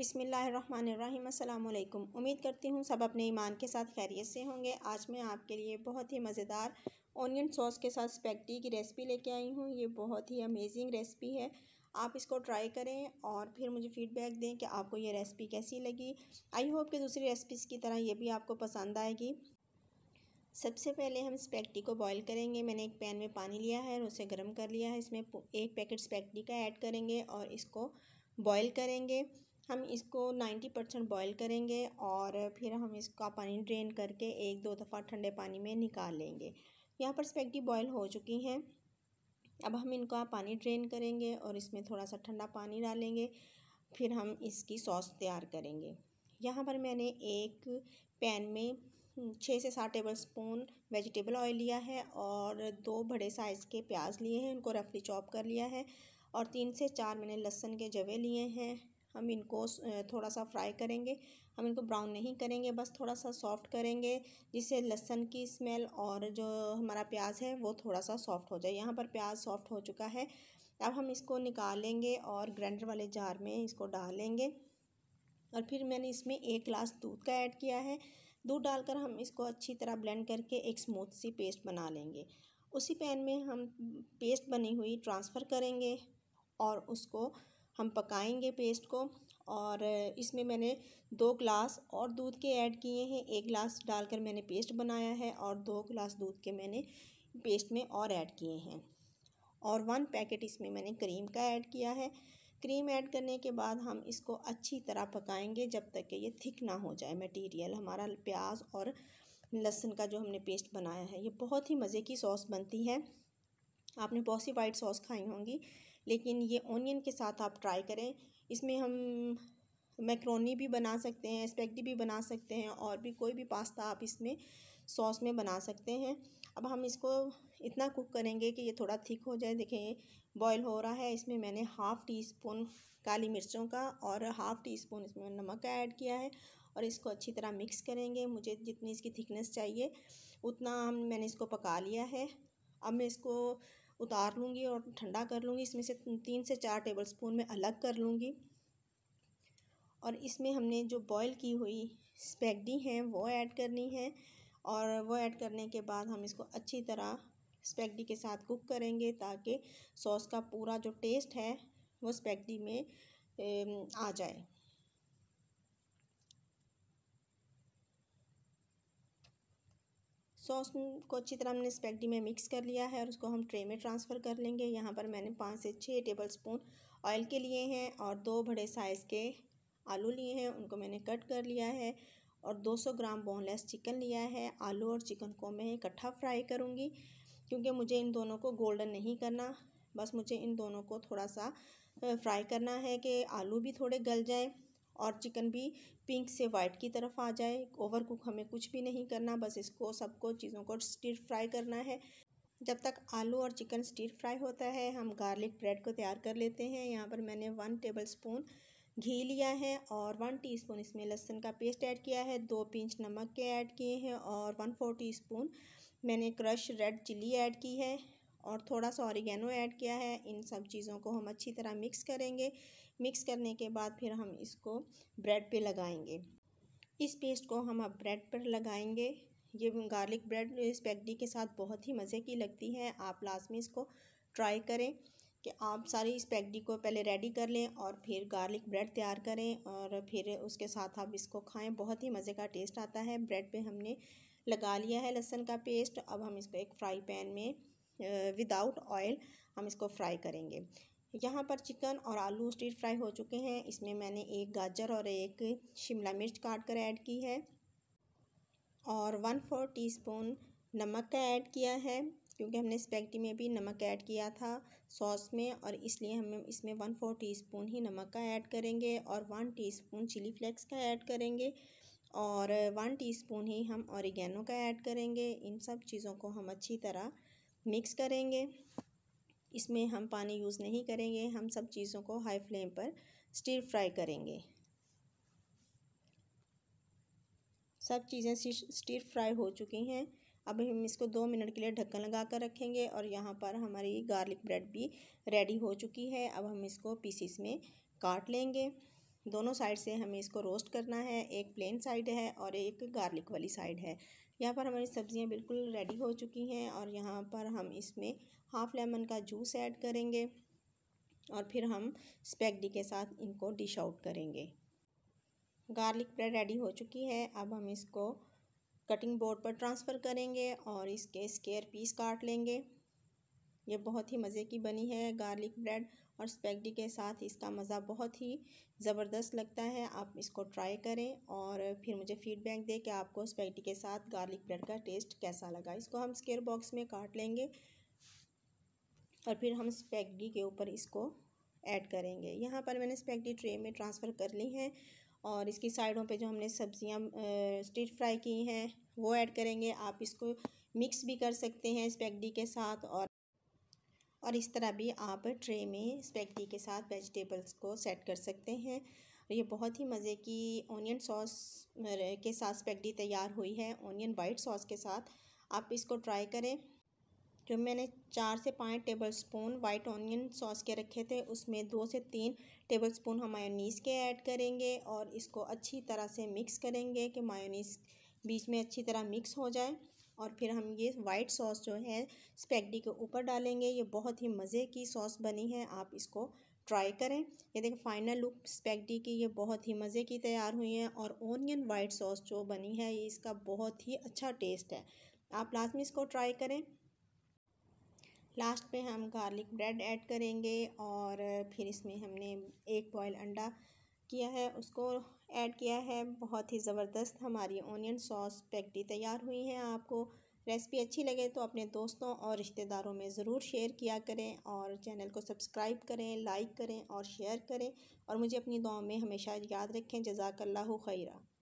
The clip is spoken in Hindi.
बिसमीम् अल्लाम उम्मीद करती हूँ सब अपने ईमान के साथ खैरियत से होंगे आज मैं आपके लिए बहुत ही मज़ेदार ओनियन सॉस के साथ स्पैक्टी की रेसिपी लेके आई हूँ ये बहुत ही अमेजिंग रेसिपी है आप इसको ट्राई करें और फिर मुझे फ़ीडबैक दें कि आपको ये रेसिपी कैसी लगी आई होप कि दूसरी रेसिपीज़ की तरह ये भी आपको पसंद आएगी सबसे पहले हम स्पैक्टी को बॉईल करेंगे मैंने एक पैन में पानी लिया है और उसे गर्म कर लिया है इसमें एक पैकेट स्पैक्टी का ऐड करेंगे और इसको बॉईल करेंगे हम इसको नाइन्टी परसेंट बॉयल करेंगे और फिर हम इसका पानी ड्रेन करके एक दो दफ़ा ठंडे पानी में निकाल लेंगे यहाँ पर स्पेगेटी बॉयल हो चुकी हैं अब हम इनका पानी ड्रेन करेंगे और इसमें थोड़ा सा ठंडा पानी डालेंगे फिर हम इसकी सॉस तैयार करेंगे यहाँ पर मैंने एक पैन में छः से सात टेबल स्पून वेजिटेबल ऑयल लिया है और दो बड़े साइज़ के प्याज लिए हैं उनको रफली चॉप कर लिया है और तीन से चार मैंने लहसन के जवे लिए हैं हम इनको थोड़ा सा फ्राई करेंगे हम इनको ब्राउन नहीं करेंगे बस थोड़ा सा सॉफ्ट करेंगे जिससे लहसन की स्मेल और जो हमारा प्याज है वो थोड़ा सा सॉफ्ट हो जाए यहाँ पर प्याज सॉफ्ट हो चुका है अब हम इसको निकालेंगे और ग्राइंडर वाले जार में इसको डालेंगे और फिर मैंने इसमें एक गिलास दूध का ऐड किया है दूध डालकर हम इसको अच्छी तरह ब्लेंड करके एक स्मूथ सी पेस्ट बना लेंगे उसी पैन में हम पेस्ट बनी हुई ट्रांसफ़र करेंगे और उसको हम पकाएंगे पेस्ट को और इसमें मैंने दो ग्लास और दूध के ऐड किए हैं एक गिलास डालकर मैंने पेस्ट बनाया है और दो गिलास दूध के मैंने पेस्ट में और ऐड किए हैं और वन पैकेट इसमें मैंने क्रीम का ऐड किया है क्रीम ऐड करने के बाद हम इसको अच्छी तरह पकाएंगे जब तक कि ये थिक ना हो जाए मटेरियल हमारा प्याज और लहसुन का जो हमने पेस्ट बनाया है ये बहुत ही मज़े की सॉस बनती है आपने बहुत सी वाइट सॉस खाई होंगी लेकिन ये ओनियन के साथ आप ट्राई करें इसमें हम मैक्रोनी भी बना सकते हैं स्पेक्टी भी बना सकते हैं और भी कोई भी पास्ता आप इसमें सॉस में बना सकते हैं अब हम इसको इतना कुक करेंगे कि ये थोड़ा थिक हो जाए देखें बॉयल हो रहा है इसमें मैंने हाफ़ टी स्पून काली मिर्चों का और हाफ़ टी स्पून इसमें नमक का ऐड किया है और इसको अच्छी तरह मिक्स करेंगे मुझे जितनी इसकी थिकनेस चाहिए उतना हम मैंने इसको पका लिया है अब मैं इसको उतार लूँगी और ठंडा कर लूँगी इसमें से तीन से चार टेबल स्पून में अलग कर लूँगी और इसमें हमने जो बॉईल की हुई स्पैगडी हैं वो ऐड करनी है और वो ऐड करने के बाद हम इसको अच्छी तरह स्पैगडी के साथ कुक करेंगे ताकि सॉस का पूरा जो टेस्ट है वो स्पैगडी में आ जाए सॉस को अच्छी तरह हमने स्पेक्टी में मिक्स कर लिया है और उसको हम ट्रे में ट्रांसफ़र कर लेंगे यहाँ पर मैंने पाँच से छः टेबल स्पून ऑयल के लिए हैं और दो बड़े साइज़ के आलू लिए हैं उनको मैंने कट कर लिया है और 200 ग्राम बोनलेस चिकन लिया है आलू और चिकन को मैं इकट्ठा फ्राई करूँगी क्योंकि मुझे इन दोनों को गोल्डन नहीं करना बस मुझे इन दोनों को थोड़ा सा फ्राई करना है कि आलू भी थोड़े गल जाएँ और चिकन भी पिंक से वाइट की तरफ आ जाए ओवर कुक हमें कुछ भी नहीं करना बस इसको सबको चीज़ों को स्टीर फ्राई करना है जब तक आलू और चिकन स्टीर फ्राई होता है हम गार्लिक ब्रेड को तैयार कर लेते हैं यहाँ पर मैंने वन टेबल स्पून घी लिया है और वन टीस्पून इसमें लहसुन का पेस्ट ऐड किया है दो पिंच नमक के ऐड किए हैं और वन फोर टीस्पून मैंने क्रश रेड चिल्ली ऐड की है और थोड़ा सा ऑरिगेनो ऐड किया है इन सब चीज़ों को हम अच्छी तरह मिक्स करेंगे मिक्स करने के बाद फिर हम इसको ब्रेड पे लगाएंगे इस पेस्ट को हम अब ब्रेड पर लगाएंगे ये गार्लिक ब्रेड इस पैकडी के साथ बहुत ही मज़े की लगती है आप लास्ट में इसको ट्राई करें कि आप सारी इस पैकडी को पहले रेडी कर लें और फिर गार्लिक ब्रेड तैयार करें और फिर उसके साथ आप इसको खाएं बहुत ही मज़े का टेस्ट आता है ब्रेड पे हमने लगा लिया है लहसन का पेस्ट अब हम इसको एक फ्राई पैन में विदाउट ऑयल हम इसको फ्राई करेंगे यहाँ पर चिकन और आलू स्टीर फ्राई हो चुके हैं इसमें मैंने एक गाजर और एक शिमला मिर्च काट कर ऐड की है और वन फोर टीस्पून नमक का ऐड किया है क्योंकि हमने स्पेगटी में भी नमक ऐड किया था सॉस में और इसलिए हम इसमें वन फोर टीस्पून ही नमक का ऐड करेंगे और वन टीस्पून चिली फ्लेक्स का ऐड करेंगे और वन टीस्पून ही हम औरिगेनो का ऐड करेंगे इन सब चीज़ों को हम अच्छी तरह मिक्स करेंगे इसमें हम पानी यूज़ नहीं करेंगे हम सब चीज़ों को हाई फ्लेम पर स्टीर फ्राई करेंगे सब चीज़ें स्टीर फ्राई हो चुकी हैं अब हम इसको दो मिनट के लिए ढक्कन लगा कर रखेंगे और यहाँ पर हमारी गार्लिक ब्रेड भी रेडी हो चुकी है अब हम इसको पीसीस में काट लेंगे दोनों साइड से हमें इसको रोस्ट करना है एक प्लेन साइड है और एक गार्लिक वाली साइड है यहाँ पर हमारी सब्ज़ियाँ बिल्कुल रेडी हो चुकी हैं और यहाँ पर हम इसमें हाफ़ लेमन का जूस ऐड करेंगे और फिर हम स्पैगडी के साथ इनको डिश आउट करेंगे गार्लिक ब्रेड रेडी हो चुकी है अब हम इसको कटिंग बोर्ड पर ट्रांसफ़र करेंगे और इसके स्केयर पीस काट लेंगे ये बहुत ही मज़े की बनी है गार्लिक ब्रेड और स्पैगडी के साथ इसका मज़ा बहुत ही ज़बरदस्त लगता है आप इसको ट्राई करें और फिर मुझे फ़ीडबैक दें कि आपको स्पैगडी के साथ गार्लिक ब्रेड का टेस्ट कैसा लगा इसको हम स्केयर बॉक्स में काट लेंगे और फिर हम स्पैगडी के ऊपर इसको ऐड करेंगे यहाँ पर मैंने स्पैगडी ट्रे में ट्रांसफ़र कर ली हैं और इसकी साइडों पे जो हमने सब्जियां स्टीट फ्राई की हैं वो ऐड करेंगे आप इसको मिक्स भी कर सकते हैं स्पैगडी के साथ और और इस तरह भी आप ट्रे में स्पेगेटी के साथ वेजिटेबल्स को सेट कर सकते हैं ये बहुत ही मज़े की ओनियन सॉस के साथ स्पेगेटी तैयार हुई है ओनियन वाइट सॉस के साथ आप इसको ट्राई करें जो मैंने चार से पाँच table spoon white onion sauce के रखे थे उसमें दो से तीन टेबल स्पून हम मायोनीस के ऐड करेंगे और इसको अच्छी तरह से मिक्स करेंगे कि मायोनीस बीच में अच्छी तरह मिक्स हो जाए और फिर हम ये वाइट सॉस जो है स्पेगडी के ऊपर डालेंगे ये बहुत ही मज़े की सॉस बनी है आप इसको ट्राई करें ये देखिए फाइनल लुक स्पेगडी की ये बहुत ही मज़े की तैयार हुई है और ओनियन वाइट सॉस जो बनी है ये इसका बहुत ही अच्छा टेस्ट है आप लास्ट में इसको ट्राई करें लास्ट में हम गार्लिक ब्रेड ऐड करेंगे और फिर इसमें हमने एक बॉयल अंडा किया है उसको ऐड किया है बहुत ही ज़बरदस्त हमारी ओनियन सॉस पैक्टी तैयार हुई है आपको रेसिपी अच्छी लगे तो अपने दोस्तों और रिश्तेदारों में ज़रूर शेयर किया करें और चैनल को सब्सक्राइब करें लाइक करें और शेयर करें और मुझे अपनी दुआ में हमेशा याद रखें जजाकल्ला खैरा